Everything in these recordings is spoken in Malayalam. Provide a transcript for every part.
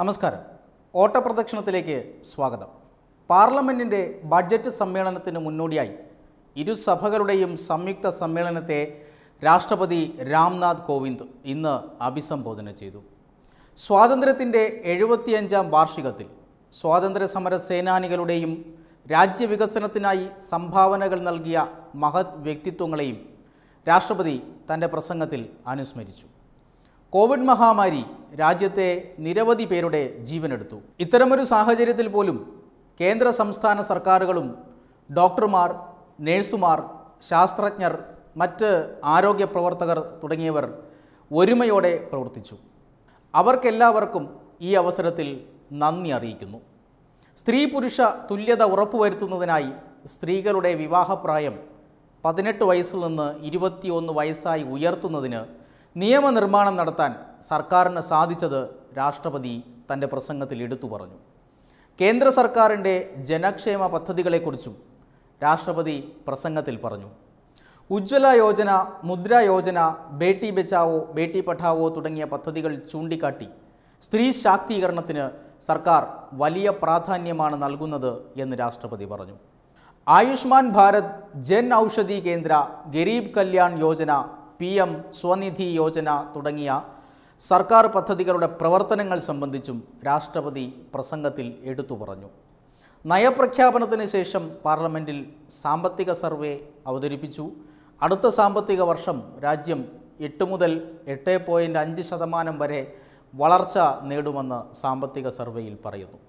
നമസ്കാരം ഓട്ടപ്രദക്ഷിണത്തിലേക്ക് സ്വാഗതം പാർലമെൻറ്റിൻ്റെ ബഡ്ജറ്റ് സമ്മേളനത്തിന് മുന്നോടിയായി ഇരു സഭകളുടെയും സംയുക്ത സമ്മേളനത്തെ രാഷ്ട്രപതി രാംനാഥ് കോവിന്ദ് ഇന്ന് അഭിസംബോധന ചെയ്തു സ്വാതന്ത്ര്യത്തിൻ്റെ എഴുപത്തിയഞ്ചാം വാർഷികത്തിൽ സ്വാതന്ത്ര്യ സമര സേനാനികളുടെയും രാജ്യവികസനത്തിനായി സംഭാവനകൾ നൽകിയ മഹത് വ്യക്തിത്വങ്ങളെയും രാഷ്ട്രപതി തൻ്റെ പ്രസംഗത്തിൽ അനുസ്മരിച്ചു കോവിഡ് മഹാമാരി രാജ്യത്തെ നിരവധി പേരുടെ ജീവനെടുത്തു ഇത്തരമൊരു സാഹചര്യത്തിൽ പോലും കേന്ദ്ര സംസ്ഥാന സർക്കാരുകളും ഡോക്ടർമാർ നേഴ്സുമാർ ശാസ്ത്രജ്ഞർ മറ്റ് ആരോഗ്യ പ്രവർത്തകർ തുടങ്ങിയവർ ഒരുമയോടെ പ്രവർത്തിച്ചു അവർക്കെല്ലാവർക്കും ഈ അവസരത്തിൽ നന്ദി അറിയിക്കുന്നു സ്ത്രീ പുരുഷ തുല്യത ഉറപ്പുവരുത്തുന്നതിനായി സ്ത്രീകളുടെ വിവാഹപ്രായം പതിനെട്ട് വയസ്സിൽ നിന്ന് ഇരുപത്തിയൊന്ന് വയസ്സായി ഉയർത്തുന്നതിന് നിയമനിർമ്മാണം നടത്താൻ സർക്കാരിന് സാധിച്ചത് രാഷ്ട്രപതി തൻ്റെ പ്രസംഗത്തിൽ എടുത്തു പറഞ്ഞു കേന്ദ്ര സർക്കാരിൻ്റെ ജനക്ഷേമ പദ്ധതികളെക്കുറിച്ചും രാഷ്ട്രപതി പ്രസംഗത്തിൽ പറഞ്ഞു ഉജ്ജ്വല യോജന മുദ്ര യോജന ബേട്ടി ബച്ചാവോ ബേട്ടി പഠാവോ തുടങ്ങിയ പദ്ധതികൾ ചൂണ്ടിക്കാട്ടി സ്ത്രീ ശാക്തീകരണത്തിന് സർക്കാർ വലിയ പ്രാധാന്യമാണ് നൽകുന്നത് എന്ന് രാഷ്ട്രപതി പറഞ്ഞു ആയുഷ്മാൻ ഭാരത് ജൻ ഔഷധി കേന്ദ്ര ഗരീബ് കല്യാൺ യോജന പി എം സ്വനിധി യോജന തുടങ്ങിയ സർക്കാർ പദ്ധതികളുടെ പ്രവർത്തനങ്ങൾ സംബന്ധിച്ചും രാഷ്ട്രപതി പ്രസംഗത്തിൽ എടുത്തു പറഞ്ഞു നയപ്രഖ്യാപനത്തിന് ശേഷം പാർലമെൻറ്റിൽ സാമ്പത്തിക സർവേ അവതരിപ്പിച്ചു അടുത്ത സാമ്പത്തിക വർഷം രാജ്യം എട്ട് മുതൽ എട്ട് പോയിൻ്റ് അഞ്ച് ശതമാനം വരെ വളർച്ച നേടുമെന്ന് സാമ്പത്തിക സർവേയിൽ പറയുന്നു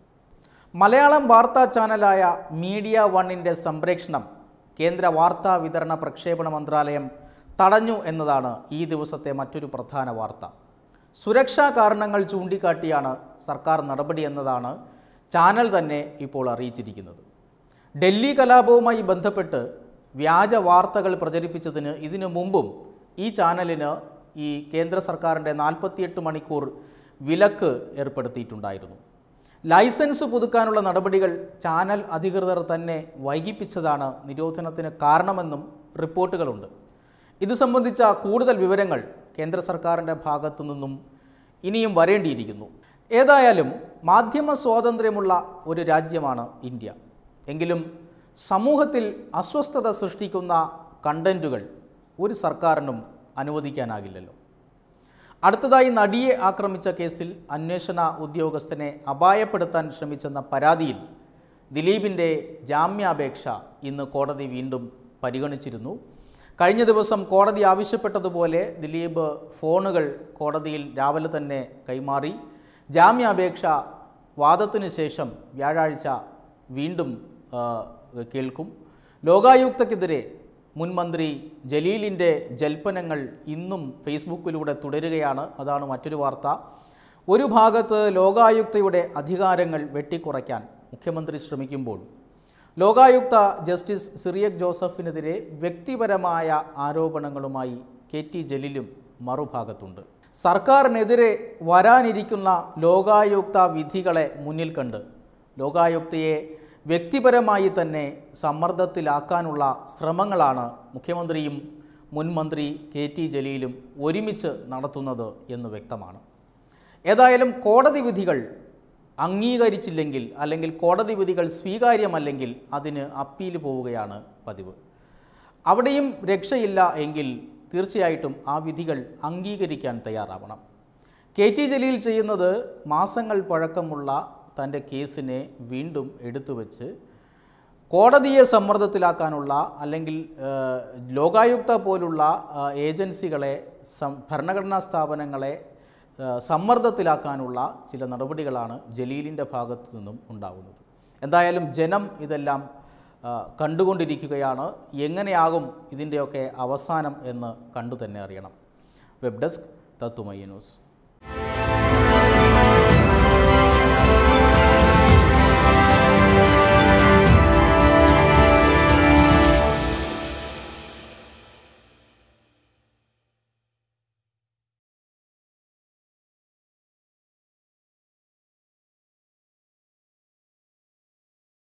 മലയാളം വാർത്താ ചാനലായ മീഡിയ വണ്ണിൻ്റെ സംപ്രേഷണം കേന്ദ്ര വാർത്താ വിതരണ പ്രക്ഷേപണ മന്ത്രാലയം തടഞ്ഞു എന്നതാണ് ഈ ദിവസത്തെ മറ്റൊരു പ്രധാന വാർത്ത സുരക്ഷാ കാരണങ്ങൾ ചൂണ്ടിക്കാട്ടിയാണ് സർക്കാർ നടപടി എന്നതാണ് ചാനൽ തന്നെ ഇപ്പോൾ അറിയിച്ചിരിക്കുന്നത് ഡൽഹി കലാപവുമായി ബന്ധപ്പെട്ട് വ്യാജ വാർത്തകൾ പ്രചരിപ്പിച്ചതിന് ഇതിനു മുമ്പും ഈ ചാനലിന് ഈ കേന്ദ്ര സർക്കാരിൻ്റെ നാൽപ്പത്തിയെട്ട് മണിക്കൂർ വിലക്ക് ഏർപ്പെടുത്തിയിട്ടുണ്ടായിരുന്നു ലൈസൻസ് പുതുക്കാനുള്ള നടപടികൾ ചാനൽ അധികൃതർ തന്നെ വൈകിപ്പിച്ചതാണ് നിരോധനത്തിന് കാരണമെന്നും റിപ്പോർട്ടുകളുണ്ട് ഇത് സംബന്ധിച്ച കൂടുതൽ വിവരങ്ങൾ കേന്ദ്ര സർക്കാരിൻ്റെ ഭാഗത്തു നിന്നും ഇനിയും വരേണ്ടിയിരിക്കുന്നു ഏതായാലും മാധ്യമ സ്വാതന്ത്ര്യമുള്ള ഒരു രാജ്യമാണ് ഇന്ത്യ എങ്കിലും സമൂഹത്തിൽ അസ്വസ്ഥത സൃഷ്ടിക്കുന്ന കണ്ടൻറ്റുകൾ ഒരു സർക്കാരിനും അനുവദിക്കാനാകില്ലല്ലോ അടുത്തതായി നടിയെ ആക്രമിച്ച കേസിൽ അന്വേഷണ ഉദ്യോഗസ്ഥനെ അപായപ്പെടുത്താൻ ശ്രമിച്ചെന്ന പരാതിയിൽ ദിലീപിൻ്റെ ജാമ്യാപേക്ഷ ഇന്ന് കോടതി വീണ്ടും പരിഗണിച്ചിരുന്നു കഴിഞ്ഞ ദിവസം കോടതി ആവശ്യപ്പെട്ടതുപോലെ ദിലീപ് ഫോണുകൾ കോടതിയിൽ രാവിലെ തന്നെ കൈമാറി ജാമ്യാപേക്ഷ വാദത്തിന് ശേഷം വ്യാഴാഴ്ച വീണ്ടും കേൾക്കും ലോകായുക്തക്കെതിരെ മുൻമന്ത്രി ജലീലിൻ്റെ ജൽപ്പനങ്ങൾ ഇന്നും ഫേസ്ബുക്കിലൂടെ തുടരുകയാണ് അതാണ് മറ്റൊരു വാർത്ത ഒരു ഭാഗത്ത് ലോകായുക്തയുടെ അധികാരങ്ങൾ വെട്ടിക്കുറയ്ക്കാൻ മുഖ്യമന്ത്രി ശ്രമിക്കുമ്പോൾ ലോകായുക്ത ജസ്റ്റിസ് സിറിയക് ജോസഫിനെതിരെ വ്യക്തിപരമായ ആരോപണങ്ങളുമായി കെ ടി ജലീലും മറുഭാഗത്തുണ്ട് സർക്കാരിനെതിരെ വരാനിരിക്കുന്ന ലോകായുക്ത വിധികളെ മുന്നിൽ കണ്ട് ലോകായുക്തയെ വ്യക്തിപരമായി തന്നെ സമ്മർദ്ദത്തിലാക്കാനുള്ള ശ്രമങ്ങളാണ് മുഖ്യമന്ത്രിയും മുൻമന്ത്രി കെ ടി ജലീലും ഒരുമിച്ച് നടത്തുന്നത് എന്ന് വ്യക്തമാണ് ഏതായാലും കോടതി വിധികൾ അംഗീകരിച്ചില്ലെങ്കിൽ അല്ലെങ്കിൽ കോടതി വിധികൾ സ്വീകാര്യമല്ലെങ്കിൽ അതിന് അപ്പീൽ പോവുകയാണ് പതിവ് അവിടെയും രക്ഷയില്ല എങ്കിൽ തീർച്ചയായിട്ടും ആ വിധികൾ അംഗീകരിക്കാൻ തയ്യാറാവണം കെ ടി ജലീൽ ചെയ്യുന്നത് മാസങ്ങൾ പഴക്കമുള്ള തൻ്റെ കേസിനെ വീണ്ടും എടുത്തുവെച്ച് കോടതിയെ സമ്മർദ്ദത്തിലാക്കാനുള്ള അല്ലെങ്കിൽ ലോകായുക്ത പോലുള്ള ഏജൻസികളെ ഭരണഘടനാ സ്ഥാപനങ്ങളെ സമ്മർദ്ദത്തിലാക്കാനുള്ള ചില നടപടികളാണ് ജലീലിൻ്റെ ഭാഗത്തു നിന്നും ഉണ്ടാകുന്നത് എന്തായാലും ജനം ഇതെല്ലാം കണ്ടുകൊണ്ടിരിക്കുകയാണ് എങ്ങനെയാകും ഇതിൻ്റെയൊക്കെ അവസാനം എന്ന് കണ്ടു തന്നെ അറിയണം വെബ് ഡെസ്ക് തത്തുമയ്യ ന്യൂസ്